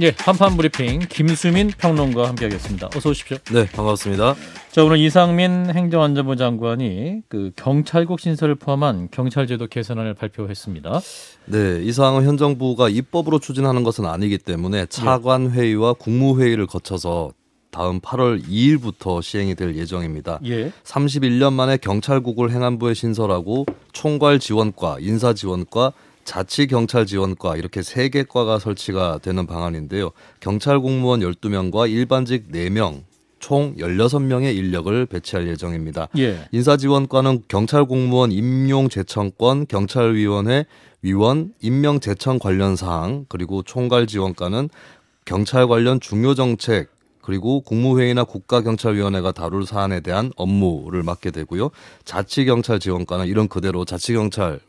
예, 한판 브리핑 김수민 평론가와 함께하겠습니다. 어서 오십시오. 네, 반갑습니다. 자, 오늘 이상민 행정안전부 장관이 그 경찰국 신설을 포함한 경찰제도 개선안을 발표했습니다. 네, 이사항현 정부가 입법으로 추진하는 것은 아니기 때문에 예. 차관 회의와 국무회의를 거쳐서 다음 8월 2일부터 시행이 될 예정입니다. 예. 31년 만에 경찰국을 행안부에 신설하고 총괄 지원과 인사 지원과 자치 경찰 지원과 이렇게 세 개과가 설치가 되는 방안인데요. 경찰 공무원 12명과 일반직 4명 총 16명의 인력을 배치할 예정입니다. 예. 인사지원과는 경찰 공무원 임용 제청권, 경찰위원회 위원 임명 제청 관련 사항, 그리고 총괄 지원과는 경찰 관련 중요 정책 그리고 국무회의나 국가경찰위원회가 다룰 사안에 대한 업무를 맡게 되고요. 자치경찰 지원과는 이런 그대로 자치경찰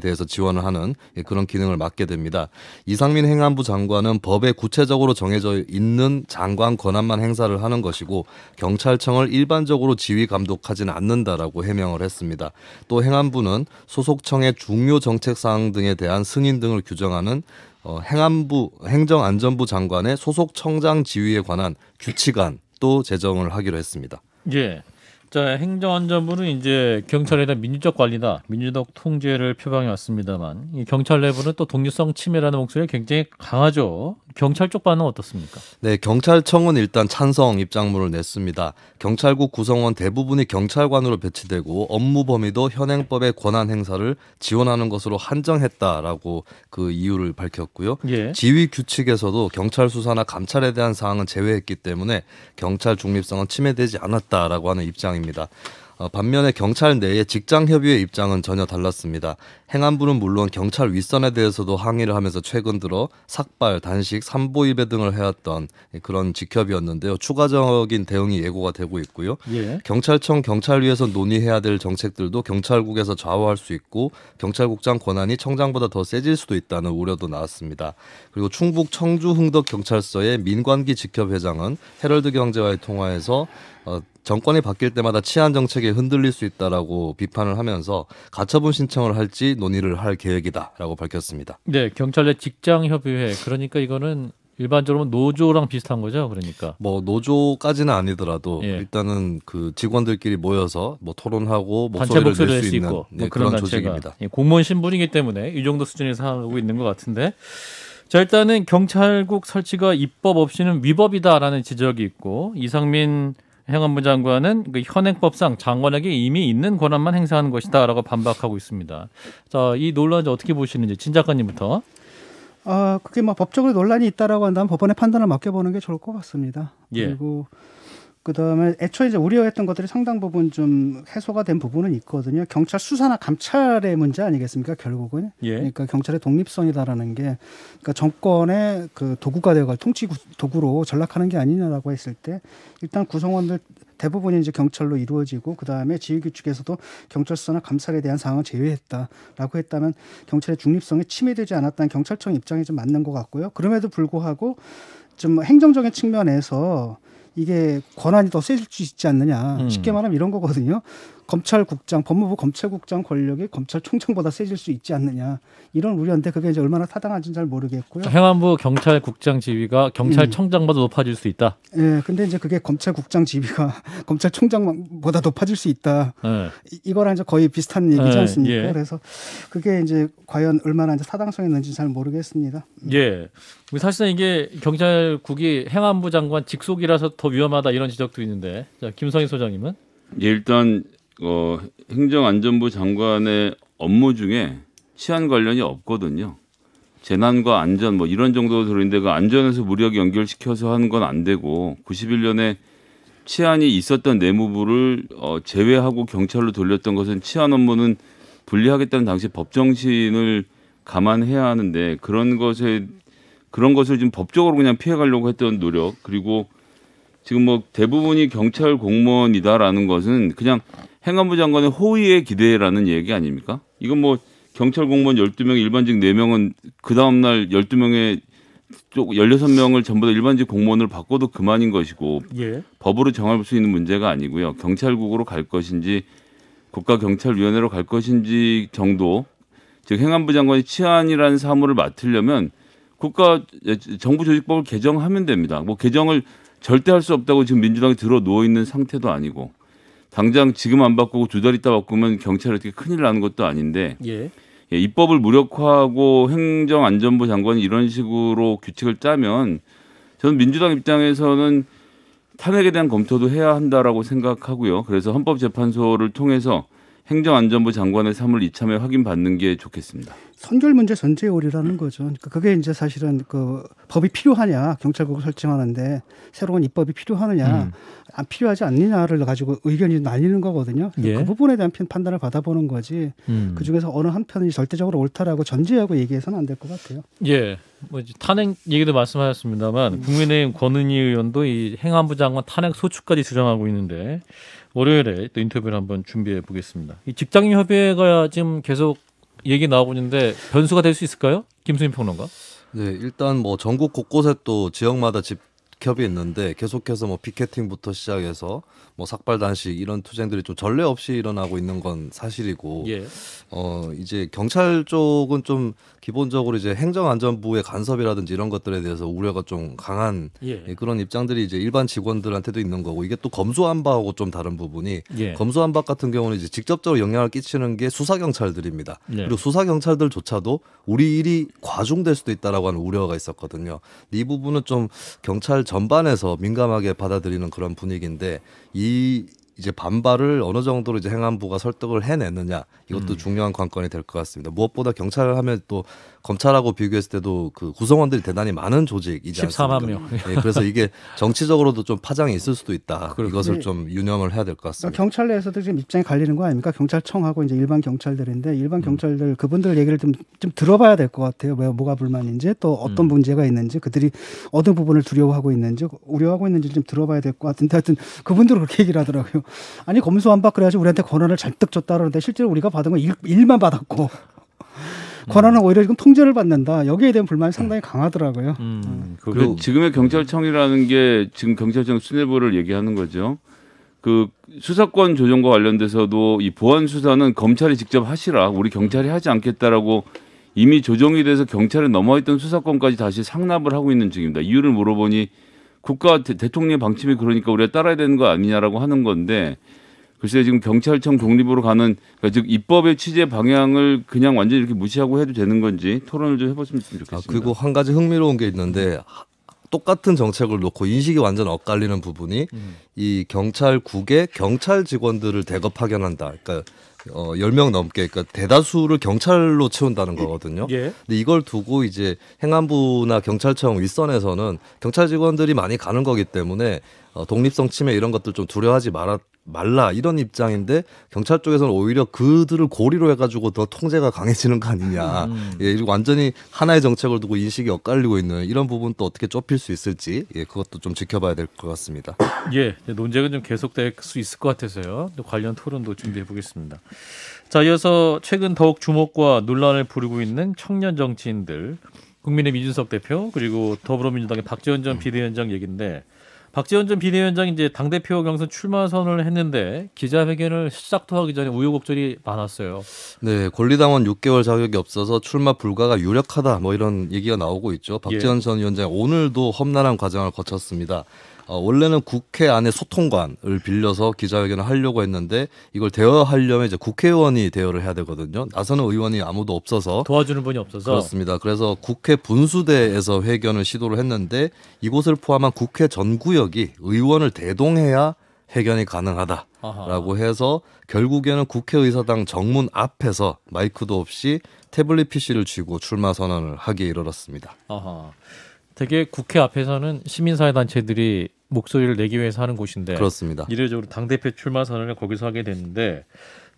대해서 지원을 하는 예, 그런 기능을 맡게 됩니다. 이상민 행안부 장관은 법에 구체적으로 정해져 있는 장관 권한만 행사를 하는 것이고 경찰청을 일반적으로 지휘 감독하지 않는다라고 해명을 했습니다. 또 행안부는 소속청의 중요 정책 사항 등에 대한 승인 등을 규정하는 어, 행안부 행정안전부 장관의 소속 청장 지휘에 관한 규칙안 또 제정을 하기로 했습니다. 예. 자, 행정안전부는 이제 경찰에 대한 민주적 관리다, 민주적 통제를 표방해 왔습니다만 이 경찰 내부는 또 독립성 침해라는 목소리가 굉장히 강하죠. 경찰 쪽 반응 어떻습니까? 네, 경찰청은 일단 찬성 입장문을 냈습니다. 경찰국 구성원 대부분이 경찰관으로 배치되고 업무 범위도 현행법의 권한 행사를 지원하는 것으로 한정했다라고 그 이유를 밝혔고요. 예. 지휘 규칙에서도 경찰 수사나 감찰에 대한 사항은 제외했기 때문에 경찰 중립성은 침해되지 않았다라고 하는 입장입니다. 입장입니다. 어, 반면에 경찰 내의 직장 협의회 입장은 전혀 달랐습니다. 행안부는 물론 경찰 윗선에 대해서도 항의를 하면서 최근 들어 삭발, 단식, 삼보입배 등을 해왔던 그런 직협이었는데요. 추가적인 대응이 예고가 되고 있고요. 예. 경찰청 경찰위에서 논의해야 될 정책들도 경찰국에서 좌우할 수 있고 경찰국장 권한이 청장보다 더 세질 수도 있다는 우려도 나왔습니다. 그리고 충북 청주 흥덕 경찰서의 민관기 직협 회장은 헤럴드 경제와의 통화에서 어, 정권이 바뀔 때마다 치안 정책에 흔들릴 수 있다라고 비판을 하면서 가처분 신청을 할지 논의를 할 계획이다라고 밝혔습니다. 네, 경찰 내 직장 협의회 그러니까 이거는 일반적으로 노조랑 비슷한 거죠, 그러니까. 뭐 노조까지는 아니더라도 예. 일단은 그 직원들끼리 모여서 뭐 토론하고 목소리를 뭐 낼수 있는 있고, 예, 뭐 네, 그런, 그런 조직입니다. 예, 공무원 신분이기 때문에 이 정도 수준에서 하고 있는 것 같은데. 자 일단은 경찰국 설치가 입법 없이는 위법이다라는 지적이 있고 이상민 행안부 장관은 그 현행법상 장관에게 이미 있는 권한만 행사하는 것이다라고 반박하고 있습니다. 자, 이 논란 을 어떻게 보시는지 진 작가님부터. 아, 그게 뭐 법적으로 논란이 있다라고 한다면 법원의 판단을 맡겨보는 게 좋을 것 같습니다. 예. 그리고 그다음에 애초에 이제 우려했던 것들이 상당 부분 좀 해소가 된 부분은 있거든요. 경찰 수사나 감찰의 문제 아니겠습니까? 결국은 예. 그러니까 경찰의 독립성이다라는 게 그러니까 정권의 그 도구가 되어갈 통치 도구로 전락하는 게 아니냐라고 했을 때 일단 구성원들 대부분이 이제 경찰로 이루어지고 그다음에 지휘규칙에서도 경찰 수사나 감찰에 대한 사항을 제외했다라고 했다면 경찰의 중립성이 침해되지 않았다는 경찰청 입장이 좀 맞는 것 같고요. 그럼에도 불구하고 좀 행정적인 측면에서 이게 권한이 더 세질 수 있지 않느냐. 음. 쉽게 말하면 이런 거거든요. 검찰국장, 법무부 검찰국장 권력이 검찰총장보다 세질 수 있지 않느냐 이런 우려인데 그게 이제 얼마나 타당한지는 잘 모르겠고요. 그러니까 행안부 경찰국장 지위가 경찰청장보다 음. 높아질 수 있다. 예, 네, 근데 이제 그게 검찰국장 지위가 검찰총장보다 높아질 수 있다. 네. 이, 거랑 이제 거의 비슷한 얘기지 예, 않습니까? 네, 예. 그래서 그게 이제 과연 얼마나 이제 타당성이 있는지 잘 모르겠습니다. 음. 예. 사실상 이게 경찰국이 행안부 장관 직속이라서 더 위험하다 이런 지적도 있는데 자, 김성희 소장님은 예, 일단 어, 행정안전부 장관의 업무 중에 치안 관련이 없거든요. 재난과 안전 뭐 이런 정도 들어있는데 그 안전에서 무력 연결시켜서 하는 건안 되고 91년에 치안이 있었던 내무부를 어, 제외하고 경찰로 돌렸던 것은 치안 업무는 분리하겠다는 당시 법정신을 감안해야 하는데 그런 것에 그런 것을 지금 법적으로 그냥 피해가려고 했던 노력 그리고 지금 뭐 대부분이 경찰 공무원이다라는 것은 그냥 행안부 장관의 호의에 기대라는 얘기 아닙니까? 이건 뭐 경찰 공무원 12명, 일반직 4명은 그 다음날 12명의 쪽 16명을 전부 다 일반직 공무원을 바꿔도 그만인 것이고 예. 법으로 정할 수 있는 문제가 아니고요. 경찰국으로 갈 것인지 국가경찰위원회로 갈 것인지 정도 즉 행안부 장관이 치안이라는 사무를 맡으려면 국가 예, 정부 조직법을 개정하면 됩니다. 뭐 개정을 절대 할 수 없다고 지금 민주당이 들어 누워 있는 상태도 아니고 당장 지금 안 바꾸고 두 달 있다 바꾸면 경찰 어떻게 큰일 나는 것도 아닌데 예. 예, 입법을 무력화하고 행정안전부 장관이 이런 식으로 규칙을 짜면 저는 민주당 입장에서는 탄핵에 대한 검토도 해야 한다라고 생각하고요. 그래서 헌법재판소를 통해서 행정안전부 장관의 사무 이참에 확인받는 게 좋겠습니다. 선결 문제 전제요리라는 거죠. 그러니까 그게 이제 사실은 그 법이 필요하냐 경찰국을 설정하는데 새로운 입법이 필요하느냐 음. 안 필요하지 않느냐를 가지고 의견이 나뉘는 거거든요. 그러니까 예. 그 부분에 대한 판단을 받아보는 거지. 음. 그 중에서 어느 한 편이 절대적으로 옳다라고 전제하고 얘기해서는 안 될 것 같아요. 예. 뭐 탄핵 얘기도 말씀하셨습니다만 국민의힘 권은희 의원도 이 행안부 장관 탄핵 소추까지 주장하고 있는데 월요일에 또 인터뷰를 한번 준비해 보겠습니다. 이 직장인 협의회가 지금 계속 얘기 나오고 있는데 변수가 될 수 있을까요? 김수인 평론가. 네, 일단 뭐 전국 곳곳에 또 지역마다 집 겹이 있는데 계속해서 뭐 피켓팅부터 시작해서 뭐 삭발 단식 이런 투쟁들이 좀 전례 없이 일어나고 있는 건 사실이고 예. 어 이제 경찰 쪽은 좀 기본적으로 이제 행정안전부의 간섭이라든지 이런 것들에 대해서 우려가 좀 강한 예. 예 그런 입장들이 이제 일반 직원들한테도 있는 거고 이게 또검수안바하고좀 다른 부분이 예. 검수안바 같은 경우는 이제 직접적으로 영향을 끼치는 게 수사 경찰들입니다. 네. 그리고 수사 경찰들조차도 우리 일이 과중될 수도 있다라고 하는 우려가 있었거든요. 이 부분은 좀 경찰 전반에서 민감하게 받아들이는 그런 분위기인데 이 이제 반발을 어느 정도로 이제 행안부가 설득을 해냈느냐 이것도 음. 중요한 관건이 될 것 같습니다. 무엇보다 경찰을 하면 또 검찰하고 비교했을 때도 그 구성원들이 대단히 많은 조직이지 않습니까? 14만 명. 네, 그래서 이게 정치적으로도 좀 파장이 있을 수도 있다. 그렇군요. 이것을 네. 좀 유념을 해야 될 것 같습니다. 그러니까 경찰 내에서도 지금 입장이 갈리는 거 아닙니까? 경찰청하고 이제 일반 경찰들인데 일반 음. 경찰들 음. 그분들 얘기를 좀, 좀 들어봐야 될 것 같아요. 왜 뭐가 불만인지 또 어떤 음. 문제가 있는지 그들이 어느 부분을 두려워하고 있는지 우려하고 있는지 좀 들어봐야 될 것 같은데 하여튼 그분들은 그렇게 얘기를 하더라고요. 아니 검수안박 그래야지 우리한테 권한을 잔뜩 줬다 그러는데 실제로 우리가 받은 건 일, 일만 받았고 음. 권한은 오히려 지금 통제를 받는다. 여기에 대한 불만이 상당히 강하더라고요. 음, 음. 그리고 그 지금의 음. 경찰청이라는 게 지금 경찰청 수뇌부를 얘기하는 거죠. 그 수사권 조정과 관련돼서도 이 보안 수사는 검찰이 직접 하시라. 우리 경찰이 하지 않겠다라고 이미 조정이 돼서 경찰에 넘어있던 수사권까지 다시 상납을 하고 있는 중입니다. 이유를 물어보니 국가 대, 통령의 방침이 그러니까 우리가 따라야 되는 거 아니냐라고 하는 건데 글쎄 지금 경찰청 독립으로 가는 그러니까 즉 입법의 취재 방향을 그냥 완전히 이렇게 무시하고 해도 되는 건지 토론을 좀 해봤으면 좋겠습니다. 아, 그리고 한 가지 흥미로운 게 있는데 똑같은 정책을 놓고 인식이 완전 엇갈리는 부분이 음. 이 경찰국의 경찰 직원들을 대거 파견한다. 그러니까 어, 10명 넘게, 그니까 대다수를 경찰로 채운다는 예. 거거든요. 예. 근데 이걸 두고 이제 행안부나 경찰청 윗선에서는 경찰 직원들이 많이 가는 거기 때문에 어, 독립성 침해 이런 것들 좀 두려워하지 말아, 말라 이런 입장인데 경찰 쪽에서는 오히려 그들을 고리로 해가지고 더 통제가 강해지는 거 아니냐 음. 예 그리고 완전히 하나의 정책을 두고 인식이 엇갈리고 있는 이런 부분 또 어떻게 좁힐 수 있을지 예 그것도 좀 지켜봐야 될 것 같습니다 예 논쟁은 좀 계속될 수 있을 것 같아서요 관련 토론도 준비해 보겠습니다 자 이어서 최근 더욱 주목과 논란을 부르고 있는 청년 정치인들 국민의 민준석 대표 그리고 더불어민주당의 박지원 전 음. 비대위원장 얘긴데 박지원 전 비대위원장이 제당 대표 경선 출마 선언을 했는데 기자회견을 시작도 하기 전에 우여곡절이 많았어요. 네, 권리당원 6개월 자격이 없어서 출마 불가가 유력하다 뭐 이런 얘기가 나오고 있죠. 예. 박지원 예. 전 위원장 오늘도 험난한 과정을 거쳤습니다. 어, 원래는 국회 안에 소통관을 빌려서 기자회견을 하려고 했는데 이걸 대여하려면 이제 국회의원이 대여를 해야 되거든요. 나서는 의원이 아무도 없어서 도와주는 분이 없어서 그렇습니다. 그래서 국회 분수대에서 회견을 시도를 했는데 이곳을 포함한 국회 전 구역이 의원을 대동해야 회견이 가능하다라고 아하. 해서 결국에는 국회의사당 정문 앞에서 마이크도 없이 태블릿 PC를 쥐고 출마 선언을 하기에 이르렀습니다. 아하. 되게 국회 앞에서는 시민사회단체들이 목소리를 내기 위해서 하는 곳인데 그렇습니다. 이례적으로 당 대표 출마 선언을 거기서 하게 됐는데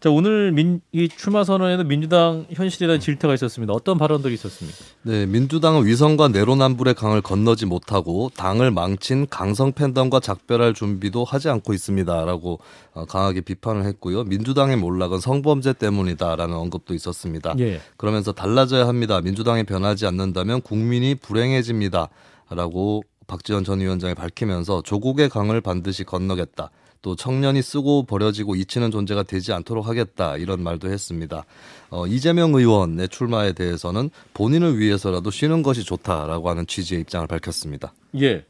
자 오늘 민, 이 출마 선언에는 민주당 현실에 대한 질타가 있었습니다. 어떤 발언들이 있었습니까? 네, 민주당은 위선과 내로남불의 강을 건너지 못하고 당을 망친 강성 팬덤과 작별할 준비도 하지 않고 있습니다라고 어, 강하게 비판을 했고요. 민주당의 몰락은 성범죄 때문이다라는 언급도 있었습니다. 예. 그러면서 달라져야 합니다. 민주당이 변하지 않는다면 국민이 불행해집니다. 라고 박지원 전 위원장이 밝히면서 조국의 강을 반드시 건너겠다. 또 청년이 쓰고 버려지고 잊히는 존재가 되지 않도록 하겠다 이런 말도 했습니다. 어, 이재명 의원의 출마에 대해서는 본인을 위해서라도 쉬는 것이 좋다라고 하는 취지의 입장을 밝혔습니다. 예.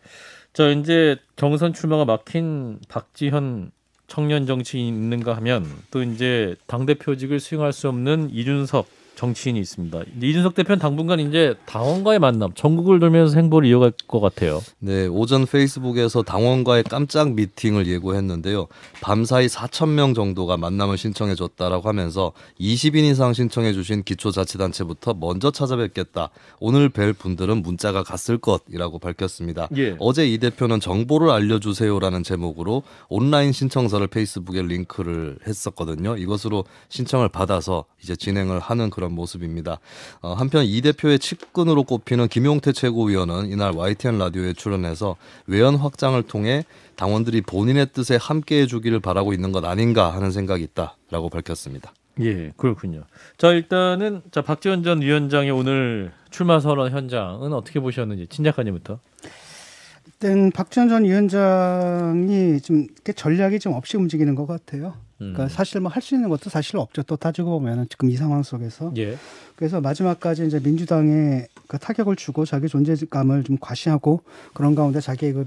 자 이제 경선 출마가 막힌 박지현 청년 정치인 있는가 하면 또 이제 당 대표직을 수행할 수 없는 이준석 정치인이 있습니다. 이준석 대표는 당분간 이제 당원과의 만남, 전국을 돌면서 행보를 이어갈 것 같아요. 네, 오전 페이스북에서 당원과의 깜짝 미팅을 예고했는데요. 밤사이 4천 명 정도가 만남을 신청해줬다라고 하면서 20인 이상 신청해주신 기초자치단체부터 먼저 찾아뵙겠다. 오늘 뵐 분들은 문자가 갔을 것이라고 밝혔습니다. 예. 어제 이 대표는 정보를 알려주세요라는 제목으로 온라인 신청서를 페이스북에 링크를 했었거든요. 이것으로 신청을 받아서 이제 진행을 하는 그런. 그런 모습입니다. 어, 한편 이 대표의 측근으로 꼽히는 김용태 최고위원은 이날 YTN 라디오에 출연해서 외연 확장을 통해 당원들이 본인의 뜻에 함께해 주기를 바라고 있는 것 아닌가 하는 생각이 있다라고 밝혔습니다. 예, 그렇군요. 자, 일단은 자 박지원 전 위원장의 오늘 출마 선언 현장은 어떻게 보셨는지 친 작가님부터. 일단 박지원 전 위원장이 좀 전략이 좀 없이 움직이는 것 같아요. 음. 그러니까 사실 뭐 할 수 있는 것도 사실 없죠. 또 따지고 보면은 지금 이 상황 속에서. 예. 그래서 마지막까지 이제 민주당에 그 타격을 주고 자기 존재감을 좀 과시하고 그런 가운데 자기의 그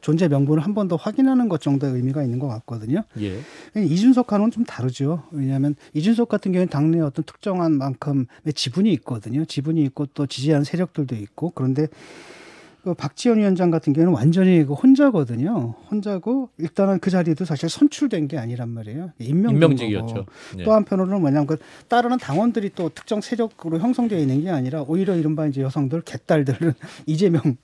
존재 명분을 한 번 더 확인하는 것 정도의 의미가 있는 것 같거든요. 예. 이준석과는 좀 다르죠. 왜냐하면 이준석 같은 경우는 당내 어떤 특정한 만큼의 지분이 있거든요. 지분이 있고 또 지지하는 세력들도 있고 그런데 그 박지원 위원장 같은 경우는 완전히 그 혼자거든요. 혼자고 일단은 그 자리도 사실 선출된 게 아니란 말이에요. 임명 직이었죠또 네. 한편으로는 뭐냐면 그 따르는 당원들이 또 특정 세력으로 형성되어 있는 게 아니라 오히려 이른바 이제 여성들 개딸들은 이재명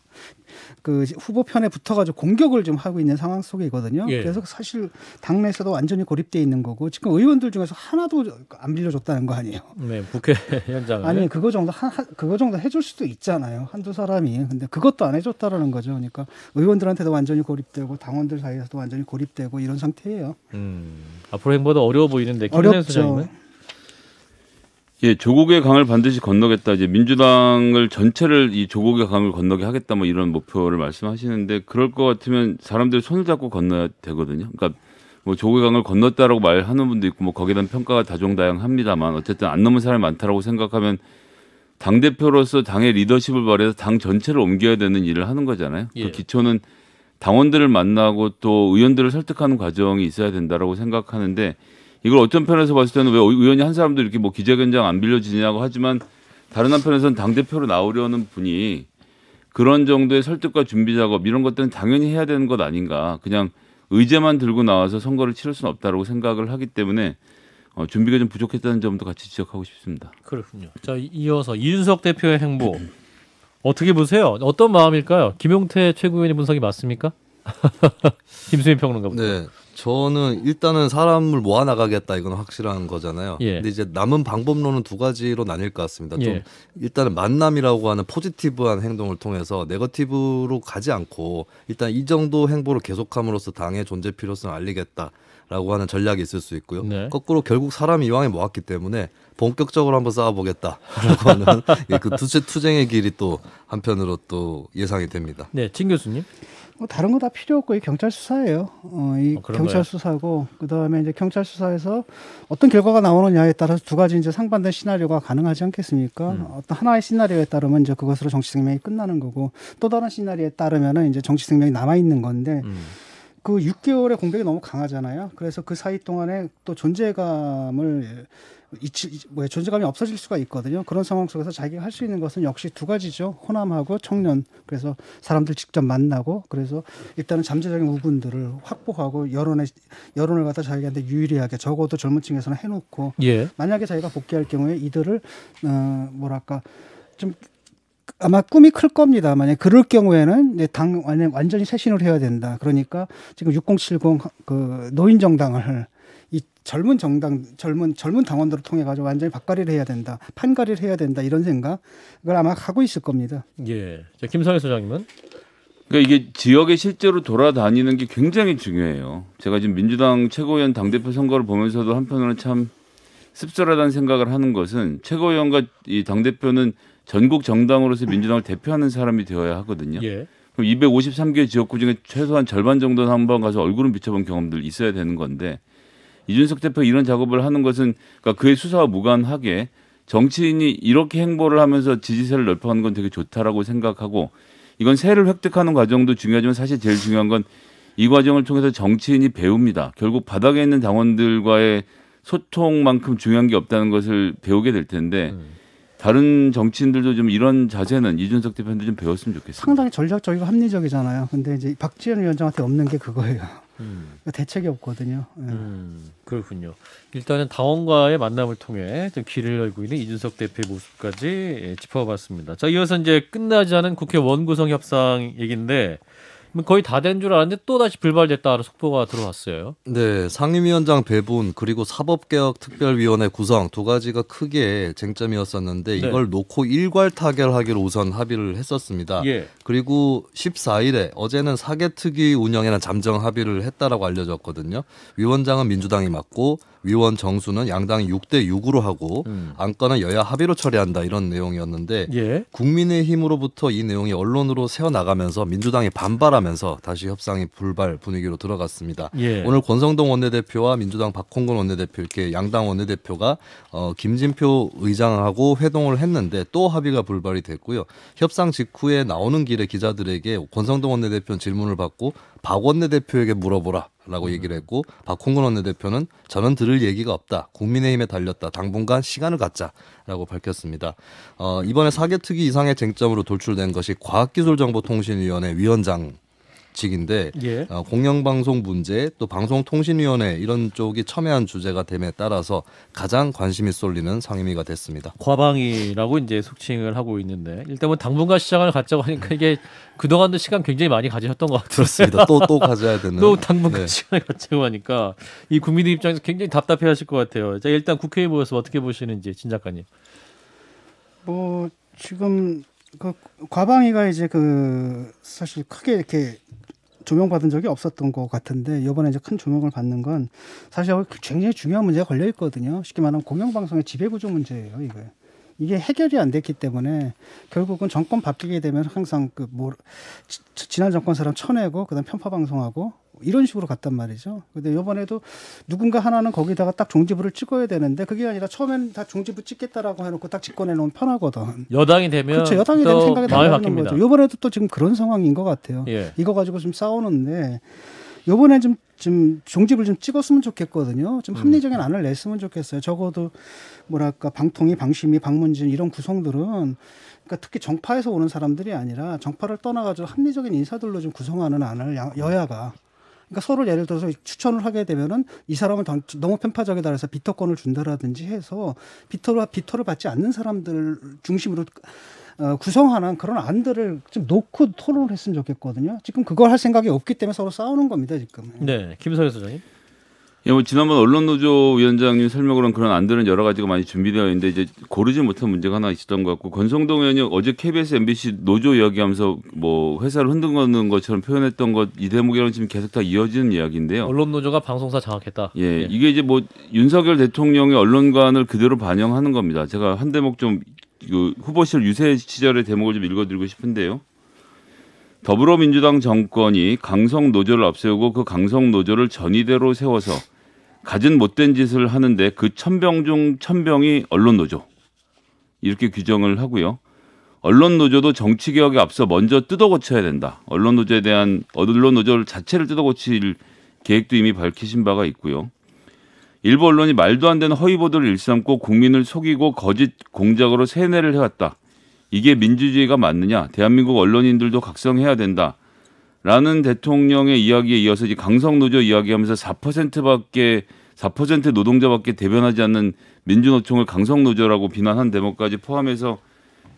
그 후보 편에 붙어가지고 공격을 좀 하고 있는 상황 속이거든요. 예. 그래서 사실 당내에서도 완전히 고립돼 있는 거고 지금 의원들 중에서 하나도 안 빌려줬다는 거 아니에요. 네, 국회 현장 아니 그거 정도 한, 한 그거 정도 해줄 수도 있잖아요. 한두 사람이 근데 그것도 안 해줬다라는 거죠. 그러니까 의원들한테도 완전히 고립되고 당원들 사이에서도 완전히 고립되고 이런 상태예요. 음, 앞으로 행보도 어려워 보이는데 김현 소장님은? 예, 조국의 강을 반드시 건너겠다. 이제 민주당을 전체를 이 조국의 강을 건너게 하겠다. 뭐 이런 목표를 말씀하시는데 그럴 것 같으면 사람들이 손을 잡고 건너야 되거든요. 그러니까 뭐 조국의 강을 건넜다라고 말하는 분도 있고 뭐 거기에 대한 평가가 다종다양합니다만 어쨌든 안 넘은 사람이 많다라고 생각하면 당 대표로서 당의 리더십을 발휘해서 당 전체를 옮겨야 되는 일을 하는 거잖아요. 그 예. 그 기초는 당원들을 만나고 또 의원들을 설득하는 과정이 있어야 된다라고 생각하는데 이걸 어떤 편에서 봤을 때는 왜 의원이 한 사람도 이렇게 뭐 기자견장 안 빌려지냐고 하지만 다른 한편에서는 당 대표로 나오려는 분이 그런 정도의 설득과 준비 작업 이런 것들은 당연히 해야 되는 것 아닌가. 그냥 의제만 들고 나와서 선거를 치를 수는 없다라고 생각을 하기 때문에 어, 준비가 좀 부족했다는 점도 같이 지적하고 싶습니다. 그렇군요. 자 이어서 이준석 대표의 행보 어떻게 보세요? 어떤 마음일까요? 김용태 최고위원의 분석이 맞습니까? 김수민 평론가부 네. 저는 일단은 사람을 모아 나가겠다 이건 확실한 거잖아요. 예. 근데 이제 남은 방법론은 두 가지로 나뉠 것 같습니다. 좀 예. 일단은 만남이라고 하는 포지티브한 행동을 통해서 네거티브로 가지 않고 일단 이 정도 행보를 계속함으로써 당의 존재 필요성을 알리겠다. 라고 하는 전략이 있을 수 있고요. 네. 거꾸로 결국 사람 이왕에 모았기 때문에 본격적으로 한번 싸워보겠다라고 하는 예, 그 투쟁의 길이 또 한편으로 또 예상이 됩니다. 네, 진 교수님. 뭐 다른 거 다 필요 없고 이 경찰 수사예요. 어, 이 어, 경찰 수사고 그다음에 이제 경찰 수사에서 어떤 결과가 나오느냐에 따라서 두 가지 이제 상반된 시나리오가 가능하지 않겠습니까? 음. 어떤 하나의 시나리오에 따르면 이제 그것으로 정치 생명이 끝나는 거고 또 다른 시나리오에 따르면은 이제 정치 생명이 남아 있는 건데 음. 그 6개월의 공백이 너무 강하잖아요. 그래서 그 사이 동안에 또 존재감을 이치, 뭐 존재감이 없어질 수가 있거든요. 그런 상황 속에서 자기가 할 수 있는 것은 역시 두 가지죠. 호남하고 청년. 그래서 사람들 직접 만나고 그래서 일단은 잠재적인 우군들을 확보하고 여론에 여론을 갖다 자기한테 유리하게 적어도 젊은층에서는 해놓고 예. 만약에 자기가 복귀할 경우에 이들을 어, 뭐랄까 좀 아마 꿈이 클 겁니다. 만약 예, 그럴 경우에는 이당 완전히 쇄신을 해야 된다. 그러니까 지금 6070 그 노인 정당을 젊은 정당 젊은 젊은 당원들을 통해 가지고 완전히 박가리를 해야 된다 판가리를 해야 된다 이런 생각을 아마 하고 있을 겁니다. 예, 자 김성희 소장님은 그러니까 이게 지역에 실제로 돌아다니는 게 굉장히 중요해요. 제가 지금 민주당 최고위원 당대표 선거를 보면서도 한편으로는 참 씁쓸하다는 생각을 하는 것은 최고위원과 이 당대표는 전국 정당으로서 민주당을 대표하는 사람이 되어야 하거든요. 예. 그럼 253개 지역구 중에 최소한 절반 정도는 한 번 가서 얼굴을 비춰본 경험들 있어야 되는 건데 이준석 대표 이런 작업을 하는 것은 그러니까 그의 수사와 무관하게 정치인이 이렇게 행보를 하면서 지지세를 넓혀가는 건 되게 좋다라고 생각하고 이건 세를 획득하는 과정도 중요하지만 사실 제일 중요한 건 이 과정을 통해서 정치인이 배웁니다. 결국 바닥에 있는 당원들과의 소통만큼 중요한 게 없다는 것을 배우게 될 텐데 음. 다른 정치인들도 좀 이런 자세는 이준석 대표님도 좀 배웠으면 좋겠습니다. 상당히 전략적이고 합리적이잖아요. 근데 이제 박지원 위원장한테 없는 게 그거예요. 음. 그 대책이 없거든요. 예. 음, 그렇군요. 일단은 당원과의 만남을 통해 좀 길을 열고 있는 이준석 대표의 모습까지 예, 짚어봤습니다. 자 이어서 이제 끝나지 않은 국회 원구성 협상 얘기인데 거의 다 된 줄 알았는데 또 다시 불발됐다는 속보가 들어왔어요. 네, 상임위원장 배분 그리고 사법개혁특별위원회 구성 두 가지가 크게 쟁점이었었는데 네. 이걸 네. 놓고 일괄 타결하기로 우선 합의를 했었습니다. 예. 그리고 14일에 어제는 사개특위 운영에는 잠정 합의를 했다라고 알려졌거든요. 위원장은 민주당이 맡고 위원 정수는 양당 6대 6으로 하고 음. 안건은 여야 합의로 처리한다 이런 내용이었는데 예. 국민의힘으로부터 이 내용이 언론으로 새어 나가면서 민주당이 반발하면서 다시 협상이 불발 분위기로 들어갔습니다. 예. 오늘 권성동 원내대표와 민주당 박홍근 원내대표 이렇게 양당 원내대표가 어, 김진표 의장하고 회동을 했는데 또 합의가 불발이 됐고요. 협상 직후에 나오는 길에 기자들에게 권성동 원내대표 질문을 받고 박 원내대표에게 물어보라라고 음. 얘기를 했고 박홍근 원내대표는 저는 들을 얘기가 없다. 국민의힘에 달렸다. 당분간 시간을 갖자라고 밝혔습니다. 어, 이번에 사개특위 이상의 쟁점으로 돌출된 것이 과학기술정보통신위원회 위원장 법칙인데 예. 어, 공영방송 문제 또 방송통신위원회 이런 쪽이 첨예한 주제가 됨에 따라서 가장 관심이 쏠리는 상임위가 됐습니다. 과방위라고 이제 속칭을 하고 있는데 일단 뭐 당분간 시장을 갖자고 하니까 이게 그동안도 시간 굉장히 많이 가지셨던 것 같아요. 그렇습니다. 또 또 가져야 되는 또 당분간 네. 시간을 갖자고 하니까 이 국민의 입장에서 굉장히 답답해하실 것 같아요. 자 일단 국회에 모여서 어떻게 보시는지 진 작가님. 뭐 지금 그 과방위가 이제 그 사실 크게 이렇게 조명받은 적이 없었던 것 같은데 이번에 이제 큰 조명을 받는 건 사실 굉장히 중요한 문제가 걸려 있거든요. 쉽게 말하면 공영방송의 지배구조 문제예요. 이거 이게 해결이 안 됐기 때문에 결국은 정권 바뀌게 되면 항상 그뭐 지난 정권 사람 쳐내고 그다음 편파 방송하고 이런 식으로 갔단 말이죠. 근데 요번에도 누군가 하나는 거기다가 딱 종지부를 찍어야 되는데 그게 아니라 처음엔 다 종지부 찍겠다라고 해놓고 딱 집권해 놓으면 편하거든. 여당이 되면 그렇죠. 여당이 되면 생각이 달라지는 거죠. 요번에도 또 지금 그런 상황인 것 같아요. 예. 이거 가지고 지 싸우는데 요번에 좀, 좀 종집을 좀 찍었으면 좋겠거든요. 좀 음. 합리적인 안을 냈으면 좋겠어요. 적어도 뭐랄까 방통위, 방심위, 방문진 이런 구성들은 그러니까 특히 정파에서 오는 사람들이 아니라 정파를 떠나가지고 합리적인 인사들로 좀 구성하는 안을 여야가 그러니까 서로 예를 들어서 추천을 하게 되면은 이 사람은 너무 편파적이다 해서 비토권을 준다라든지 해서 비토를 비토를 받지 않는 사람들 중심으로 어, 구성하는 그런 안들을 좀 놓고 토론을 했으면 좋겠거든요. 지금 그걸 할 생각이 없기 때문에 서로 싸우는 겁니다, 지금. 네, 김선혜 소장님. 예, 뭐 지난번 언론노조 위원장님 설명으로는 그런 안들은 여러 가지가 많이 준비되어 있는데 이제 고르지 못한 문제가 하나 있었던 것 같고 권성동 의원이 어제 KBS, MBC 노조 이야기하면서 뭐 회사를 흔들거는 것처럼 표현했던 것 이 대목이랑 지금 계속 다 이어지는 이야기인데요. 언론노조가 방송사 장악했다. 예, 예, 이게 이제 뭐 윤석열 대통령의 언론관을 그대로 반영하는 겁니다. 제가 한 대목 좀 그 후보실 유세 시절의 대목을 좀 읽어드리고 싶은데요. 더불어민주당 정권이 강성 노조를 앞세우고 그 강성 노조를 전위대로 세워서 갖은 못된 짓을 하는데 그 천병 중 천병이 언론 노조 이렇게 규정을 하고요. 언론 노조도 정치 개혁에 앞서 먼저 뜯어 고쳐야 된다. 언론 노조에 대한 언론 노조 자체를 뜯어 고칠 계획도 이미 밝히신 바가 있고요. 일부 언론이 말도 안 되는 허위 보도를 일삼고 국민을 속이고 거짓 공작으로 세뇌를 해왔다. 이게 민주주의가 맞느냐? 대한민국 언론인들도 각성해야 된다. 라는 대통령의 이야기에 이어서 이제 강성노조 이야기하면서 4%밖에 4% 노동자밖에 대변하지 않는 민주노총을 강성노조라고 비난한 대목까지 포함해서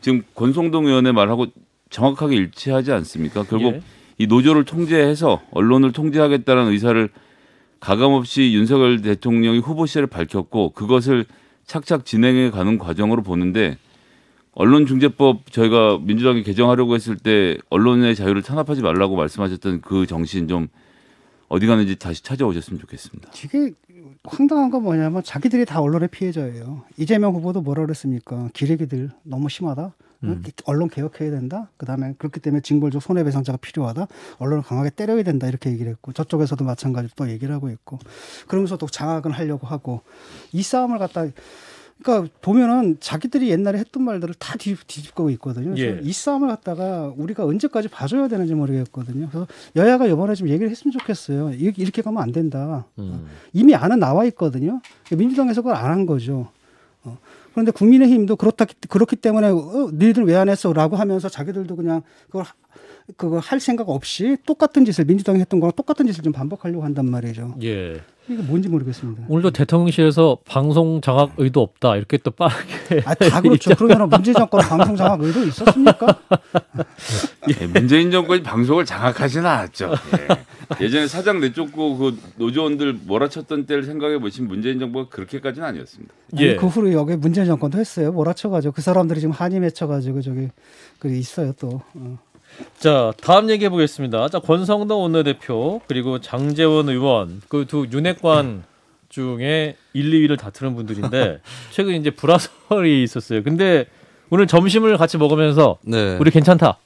지금 권성동 의원의 말하고 정확하게 일치하지 않습니까? 결국 예. 이 노조를 통제해서 언론을 통제하겠다는 의사를 가감없이 윤석열 대통령이 후보 시절에 밝혔고 그것을 착착 진행해 가는 과정으로 보는데 언론중재법 저희가 민주당이 개정하려고 했을 때 언론의 자유를 탄압하지 말라고 말씀하셨던 그 정신 좀 어디 가는지 다시 찾아오셨으면 좋겠습니다. 되게 황당한 건 뭐냐면 자기들이 다 언론의 피해자예요. 이재명 후보도 뭐라 그랬습니까? 기레기들 너무 심하다. 음. 언론 개혁해야 된다. 그다음에 그렇기 때문에 징벌적 손해배상자가 필요하다. 언론을 강하게 때려야 된다. 이렇게 얘기를 했고 저쪽에서도 마찬가지로 또 얘기를 하고 있고 그러면서 또 장악을 하려고 하고 이 싸움을 갖다 그러니까 보면은 자기들이 옛날에 했던 말들을 다 뒤집, 뒤집고 있거든요. 예. 이 싸움을 갖다가 우리가 언제까지 봐줘야 되는지 모르겠거든요. 그래서 여야가 이번에 좀 얘기를 했으면 좋겠어요. 이렇게, 이렇게 가면 안 된다. 음. 어, 이미 안은 나와 있거든요. 그러니까 민주당에서 그걸 안 한 거죠. 어, 그런데 국민의힘도 그렇다 그렇기 때문에 어, 너희들 왜 안 했어라고 하면서 자기들도 그냥 그걸 그거 할 생각 없이 똑같은 짓을 민주당이 했던 거랑 똑같은 짓을 좀 반복하려고 한단 말이죠. 예. 이게 뭔지 모르겠습니다. 오늘도 대통령실에서 방송 장악 의도 없다 이렇게 또 빠르게. 아다 그렇죠. 그러면 문재인 정권 방송 장악 의도 있었습니까? 예. 문재인 정권이 방송을 장악하지는 않았죠. 예. 전에 사장 내쫓고 그 노조원들 몰아쳤던 때를 생각해 보시면 문재인 정부가 그렇게까지는 아니었습니다. 예. 아니, 그 후로 여기 문재인 정권도 했어요. 몰아쳐가지고 그 사람들이 지금 한이 맺혀가지고 저기 그 있어요 또. 어. 자, 다음 얘기해 보겠습니다. 자, 권성동 원내대표 그리고 장재원 의원 그 두 윤핵관 중에 1, 2위를 다투는 분들인데 최근 이제 불화설이 있었어요. 근데 오늘 점심을 같이 먹으면서 네. 우리 괜찮다.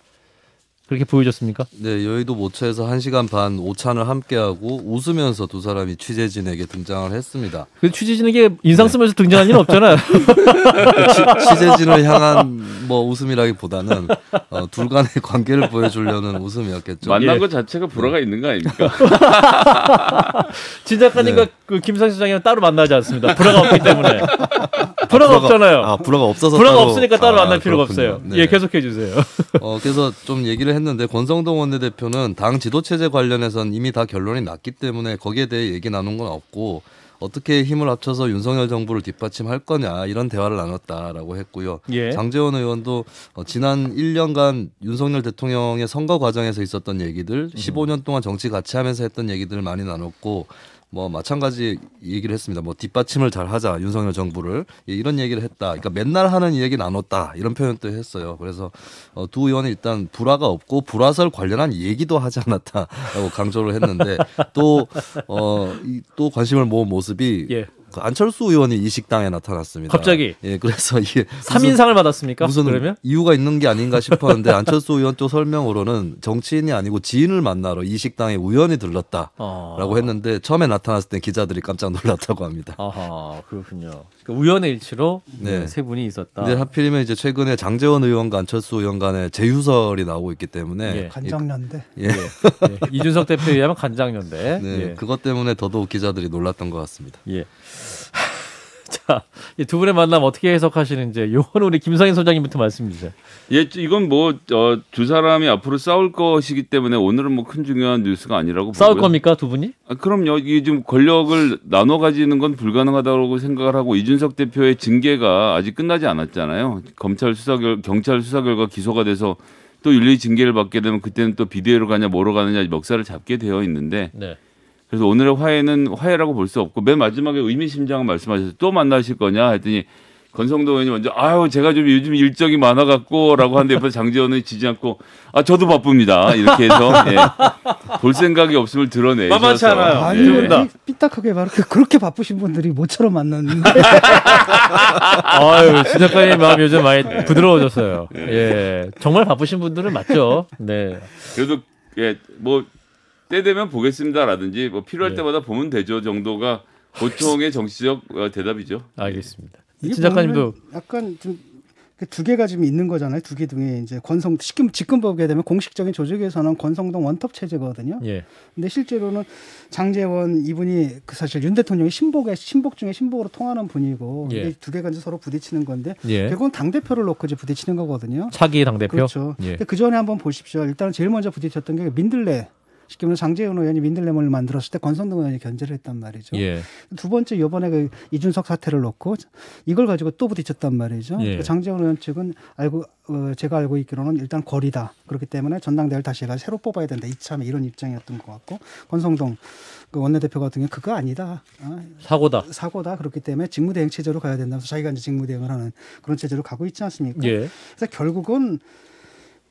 그렇게 보여줬습니까? 네, 여의도 모차에서 1시간 반 오찬을 함께하고 웃으면서 두 사람이 취재진에게 등장을 했습니다. 그 취재진에게 인상 네. 쓰면서 네. 등장한 일 없잖아요. 취, 취재진을 향한 뭐 웃음이라기보다는 어, 둘 간의 관계를 보여주려는 웃음이었겠죠. 만난 예. 것 자체가 불화가 네. 있는 거 아닙니까? 진 작가님과 네. 그 김상 수장이랑 따로 만나지 않습니다. 불화가 없기 때문에. 불화가 없잖아요. 아, 불화가 없어서 불화가 없으니까 따로 아, 만날 필요가 그렇군요. 없어요. 네. 예, 계속해 주세요. 어, 그래서 좀 얘기를 했는데 권성동 원내대표는 당 지도 체제 관련해선 이미 다 결론이 났기 때문에 거기에 대해 얘기 나눈 건 없고 어떻게 힘을 합쳐서 윤석열 정부를 뒷받침할 거냐 이런 대화를 나눴다라고 했고요. 예. 장재원 의원도 어, 지난 1년간 윤석열 대통령의 선거 과정에서 있었던 얘기들, 15년 동안 정치 같이 하면서 했던 얘기들을 많이 나눴고 뭐 마찬가지 얘기를 했습니다. 뭐 뒷받침을 잘 하자 윤석열 정부를 예, 이런 얘기를 했다. 그러니까 맨날 하는 얘기 나눴다 이런 표현도 했어요. 그래서 어, 두 의원이 일단 불화가 없고 불화설 관련한 얘기도 하지 않았다라고 강조를 했는데 또어또 어, 또 관심을 모은 모습이 예. 그 안철수 의원이 이 식당에 나타났습니다. 갑자기. 예, 그래서 이게 3인상을 받았습니까? 무슨 그러면? 이유가 있는 게 아닌가 싶었는데 안철수 의원 쪽 설명으로는 정치인이 아니고 지인을 만나러 이 식당에 우연히 들렀다라고 아. 했는데 처음에 나타났을 때 기자들이 깜짝 놀랐다고 합니다. 아하, 그렇군요. 그러니까 우연의 일치로 네. 세 분이 있었다. 근 하필이면 이제 최근에 장재원 의원과 안철수 의원 간의 재휴설이 나오고 있기 때문에 예. 예 간장년대. 예. 예. 예. 이준석 대표에 의하면 간장년대. 네, 예. 그것 때문에 더더욱 기자들이 놀랐던 것 같습니다. 예. 자, 이 두 분의 만남 어떻게 해석하시는지 요건 우리 김상인 소장님부터 말씀 주세요. 예, 이건 뭐두 어, 사람이 앞으로 싸울 것이기 때문에 오늘은 뭐 큰 중요한 뉴스가 아니라고 싸울 보고요. 겁니까 두 분이? 아, 그럼요. 이 지금 권력을 나눠 가지는 건 불가능하다고 생각을 하고 이준석 대표의 징계가 아직 끝나지 않았잖아요. 검찰 수사 결 경찰 수사 결과 기소가 돼서 또 윤리 징계를 받게 되면 그때는 또 비대위로 가냐 뭐로 가느냐 먹살을 잡게 되어 있는데. 네. 그래서 오늘의 화해는 화해라고 볼 수 없고 맨 마지막에 의미심장 말씀하셔서 또 만나실 거냐 했더니 권성동 의원이 먼저 아유 제가 좀 요즘 일정이 많아 갖고라고 하는데 옆에 장지원은 지지 않고 아 저도 바쁩니다 이렇게 해서 예. 볼 생각이 없음을 드러내 만만치 않아요 아니 아니, 예. 예. 삐딱하게 바 그, 그렇게 바쁘신 분들이 모처럼 만났는데 아유 시작가님 마음 요즘 많이 네. 부드러워졌어요 예. 예 정말 바쁘신 분들은 맞죠 네 그래도 예, 뭐때 되면 보겠습니다라든지 뭐 필요할 네. 때마다 보면 되죠 정도가 보통의 정치적 어, 대답이죠. 알겠습니다. 진작가님도 네. 약간 좀두 그 개가 지금 있는 거잖아요. 두 개 중에 이제 권성 지금 지금 보게 되면 공식적인 조직에서는 권성동 원톱 체제거든요. 예. 근데 실제로는 장재원 이분이 그 사실 윤 대통령이 신복의 신복 중에 신복으로 통하는 분이고 예. 두 개가 이제 서로 부딪히는 건데 예. 결국은 당 대표를 놓고 이제 부딪히는 거거든요. 차기 당 대표. 그렇죠. 예. 그 전에 한번 보십시오. 일단 제일 먼저 부딪혔던 게 민들레 쉽게 말해 장재현 의원이 민들레몬을 만들었을 때 권성동 의원이 견제를 했단 말이죠. 예. 두 번째 요번에 그 이준석 사태를 놓고 이걸 가지고 또 부딪혔단 말이죠. 예. 그러니까 장재현 의원 측은 알고 어, 제가 알고 있기로는 일단 거리다. 그렇기 때문에 전당대회를 다시 해가 새로 뽑아야 된다. 이참에 이런 입장이었던 것 같고 권성동 그 원내대표 같은 경우 그거 아니다. 아, 사고다. 사고다. 그렇기 때문에 직무대행 체제로 가야 된다면서 자기가 이제 직무대행을 하는 그런 체제로 가고 있지 않습니까? 예. 그래서 결국은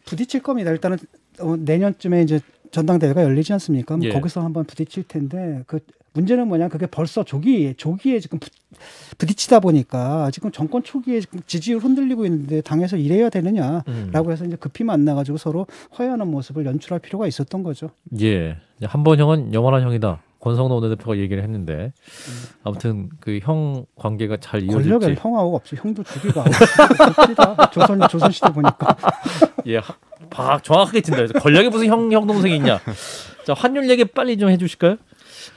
부딪칠 겁니다. 일단은 어, 내년쯤에 이제 전당대회가 열리지 않습니까? 예. 거기서 한번 부딪칠 텐데 그 문제는 뭐냐 그게 벌써 조기 조기에 지금 부, 딪히다 보니까 지금 정권 초기에 지금 지지율 흔들리고 있는데 당에서 이래야 되느냐라고 음. 해서 이제 급히 만나가지고 서로 화해하는 모습을 연출할 필요가 있었던 거죠. 예, 한번 형은 영원한 형이다. 권성동 원내대표가 얘기를 했는데 아무튼 그 형 관계가 잘 이어질지 권력에 형하고 없이 형도 죽이가 조선 조선 시대 보니까 예, 박 정확하게 진다. 권력에 무슨 형형 동생이 있냐? 자 환율 얘기 빨리 좀 해주실까요?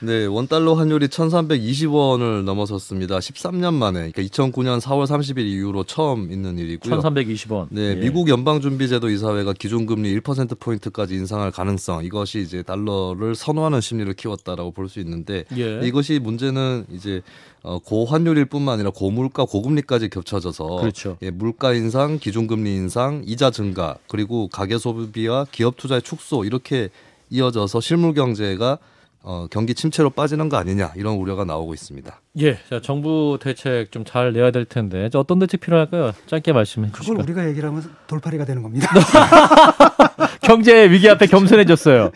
네, 원달러 환율이 1,320원을 넘어섰습니다. 13년 만에, 그러니까 2009년 4월 30일 이후로 처음 있는 일이고요. 1,320원. 네, 예. 미국 연방준비제도 이사회가 기준금리 1%포인트까지 인상할 가능성, 이것이 이제 달러를 선호하는 심리를 키웠다라고 볼 수 있는데, 예. 이것이 문제는 이제 어, 고환율일 뿐만 아니라 고물가 고금리까지 겹쳐져서 그렇죠. 예, 물가 인상, 기준금리 인상, 이자 증가 그리고 가계 소비와 기업 투자의 축소 이렇게 이어져서 실물 경제가 어, 경기 침체로 빠지는 거 아니냐 이런 우려가 나오고 있습니다. 예, 자, 정부 대책 좀 잘 내야 될 텐데 어떤 대책 필요할까요? 짧게 말씀해 주시죠. 그걸 우리가 얘기를 하면 돌팔이가 되는 겁니다. 경제 위기 앞에 겸손해졌어요.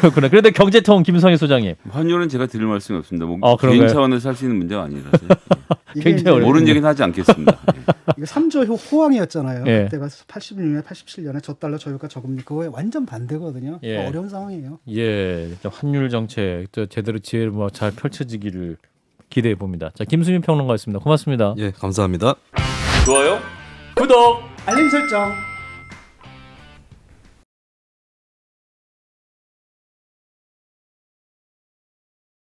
그렇구나. 그런데 경제통 김성희 소장님. 환율은 제가 드릴 말씀이 없습니다. 뭐 아, 개인 차원에서 할 수 있는 문제가 아니라 굉장히 모른 얘기 하지 않겠습니다. 이게 3조 호황이었잖아요. 예. 그때가 86년, 87년에 저 달러 저유가 저금리 그거에 완전 반대거든요. 예. 어려운 상황이에요. 예, 환율 정책 또 제대로 지혜를 뭐잘 펼쳐지기를 기대해 봅니다. 자, 김수민 평론가였습니다. 고맙습니다. 예, 감사합니다. 좋아요, 구독, 알림 설정.